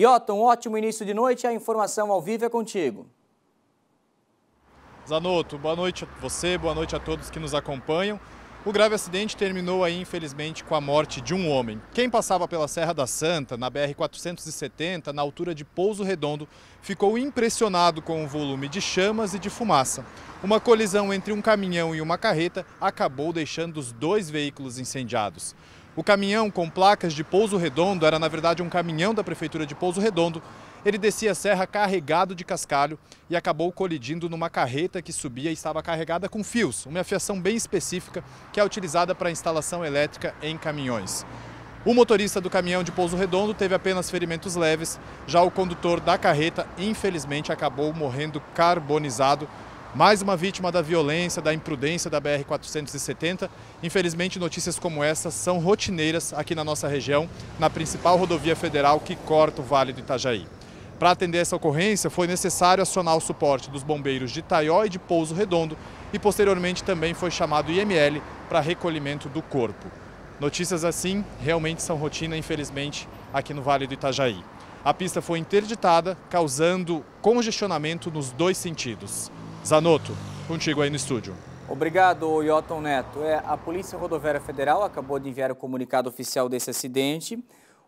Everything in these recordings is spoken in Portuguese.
Iota, um ótimo início de noite. A informação ao vivo é contigo. Zanotto, boa noite a você, boa noite a todos que nos acompanham. O grave acidente terminou aí, infelizmente, com a morte de um homem. Quem passava pela Serra da Santa, na BR-470, na altura de Pouso Redondo, ficou impressionado com o volume de chamas e de fumaça. Uma colisão entre um caminhão e uma carreta acabou deixando os dois veículos incendiados. O caminhão com placas de Pouso Redondo era, na verdade, um caminhão da prefeitura de Pouso Redondo. Ele descia a serra carregado de cascalho e acabou colidindo numa carreta que subia e estava carregada com fios, uma afiação bem específica que é utilizada para instalação elétrica em caminhões. O motorista do caminhão de Pouso Redondo teve apenas ferimentos leves, já o condutor da carreta, infelizmente, acabou morrendo carbonizado mais uma vítima da violência, da imprudência da BR-470. Infelizmente, notícias como essa são rotineiras aqui na nossa região, na principal rodovia federal que corta o Vale do Itajaí. Para atender essa ocorrência, foi necessário acionar o suporte dos bombeiros de Itaió e de Pouso Redondo e, posteriormente, também foi chamado IML para recolhimento do corpo. Notícias assim realmente são rotina, infelizmente, aqui no Vale do Itajaí. A pista foi interditada, causando congestionamento nos dois sentidos. Zanotto, contigo aí no estúdio. Obrigado, Yoton Neto. É, a Polícia Rodoviária Federal acabou de enviar o comunicado oficial desse acidente.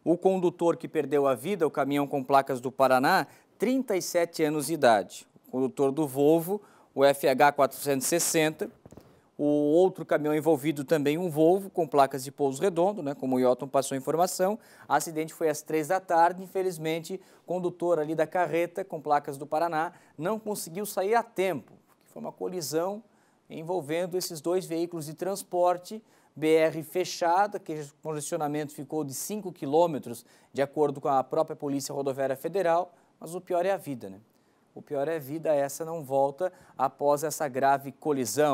O condutor que perdeu a vida, o caminhão com placas do Paraná, 37 anos de idade. O condutor do Volvo, o FH 460, o outro caminhão envolvido também um Volvo com placas de pouso redondo, né? Como o Yoton passou a informação. O acidente foi às três da tarde. Infelizmente, o condutor ali da carreta com placas do Paraná não conseguiu sair a tempo. Foi uma colisão envolvendo esses dois veículos de transporte. BR fechada, que o congestionamento ficou de 5 quilômetros, de acordo com a própria Polícia Rodoviária Federal. Mas o pior é a vida, né? O pior é a vida, essa não volta após essa grave colisão.